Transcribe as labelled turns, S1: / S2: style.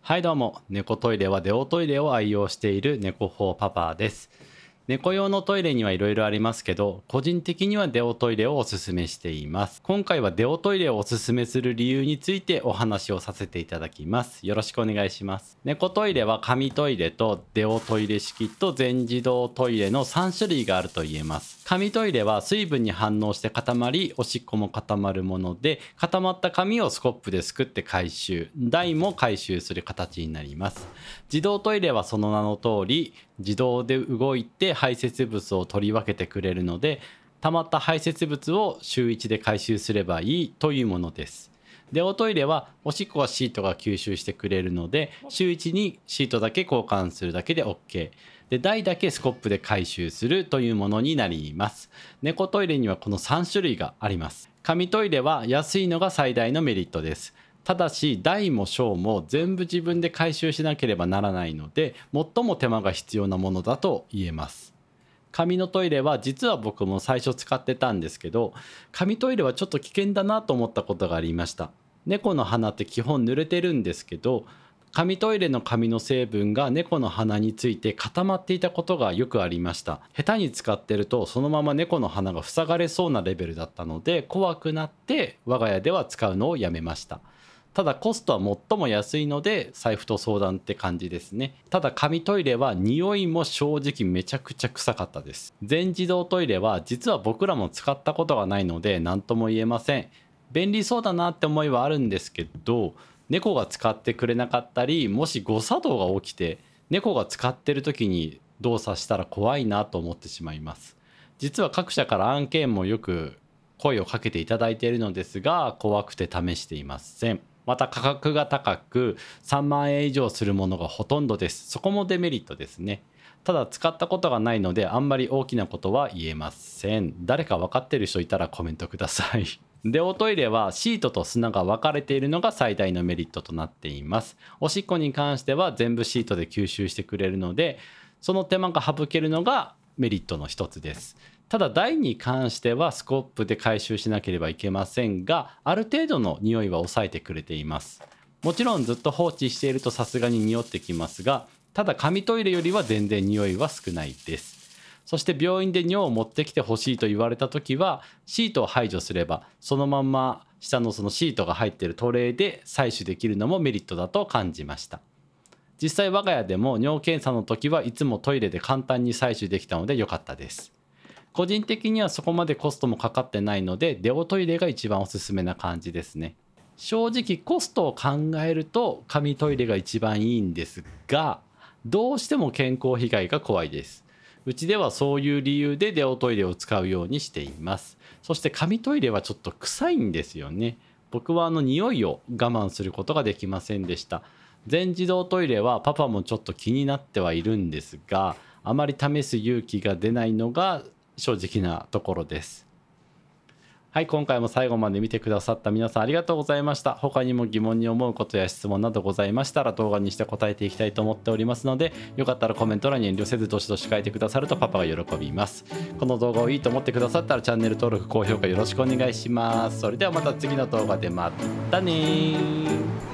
S1: はいどうも、猫トイレはデオトイレを愛用している猫法パパです。猫用のトイレにはいろいろありますけど、個人的にはデオトイレをおすすめしています。今回はデオトイレをおすすめする理由についてお話をさせていただきます。よろしくお願いします。猫トイレは紙トイレとデオトイレ式と全自動トイレの3種類があると言えます。紙トイレは水分に反応して固まり、おしっこも固まるもので、固まった紙をスコップですくって回収、台も回収する形になります。自動トイレはその名の通り、自動で動いてで排泄物を取り分けてくれるので溜まった排泄物を週1で回収すればいいというものです。でおトイレはおしっこはシートが吸収してくれるので週1にシートだけ交換するだけで OK。で台だけスコップで回収するというものになります。猫トイレにはこの3種類があります。紙トイレは安いのが最大のメリットです。ただし大も小も全部自分で回収しなければならないので最も手間が必要なものだと言えます紙のトイレは実は僕も最初使ってたんですけど紙トイレはちょっと危険だなと思ったことがありました猫の鼻って基本濡れてるんですけど紙トイレの紙の成分が猫の鼻について固まっていたことがよくありました下手に使ってるとそのまま猫の鼻が塞がれそうなレベルだったので怖くなって我が家では使うのをやめましたただコストは最も安いので財布と相談って感じですねただ紙トイレは匂いも正直めちゃくちゃ臭かったです全自動トイレは実は僕らも使ったことがないので何とも言えません便利そうだなって思いはあるんですけど猫が使ってくれなかったりもし誤作動が起きて猫が使ってる時に動作したら怖いなと思ってしまいます実は各社から案件もよく声をかけていただいているのですが怖くて試していませんまた価格が高く3万円以上するものがほとんどですそこもデメリットですねただ使ったことがないのであんまり大きなことは言えません誰か分かってる人いたらコメントください でおトイレはシートと砂が分かれているのが最大のメリットとなっていますおしっこに関しては全部シートで吸収してくれるのでその手間が省けるのがメリットの一つです。ただ台に関してはスコップで回収しなければいけませんがある程度の匂いは抑えてくれていますもちろんずっと放置しているとさすがに匂ってきますがただ紙トイレよりは全然匂いは少ないですそして病院で尿を持ってきてほしいと言われた時はシートを排除すればそのまま下のそのシートが入っているトレーで採取できるのもメリットだと感じました実際我が家でも尿検査の時はいつもトイレで簡単に採取できたので良かったです個人的にはそこまでコストもかかってないのでデオトイレが一番おすすめな感じですね正直コストを考えると紙トイレが一番いいんですがどうしても健康被害が怖いですうちではそういう理由でデオトイレを使うようにしていますそして紙トイレはちょっと臭いんですよね僕はあの匂いを我慢することができませんでした全自動トイレはパパもちょっと気になってはいるんですがあまり試す勇気が出ないのが正直なところですはい今回も最後まで見てくださった皆さんありがとうございました他にも疑問に思うことや質問などございましたら動画にして答えていきたいと思っておりますのでよかったらコメント欄に遠慮せずどしどし書いてくださるとパパが喜びますこの動画をいいと思ってくださったらチャンネル登録高評価よろしくお願いしますそれではまた次の動画でまたね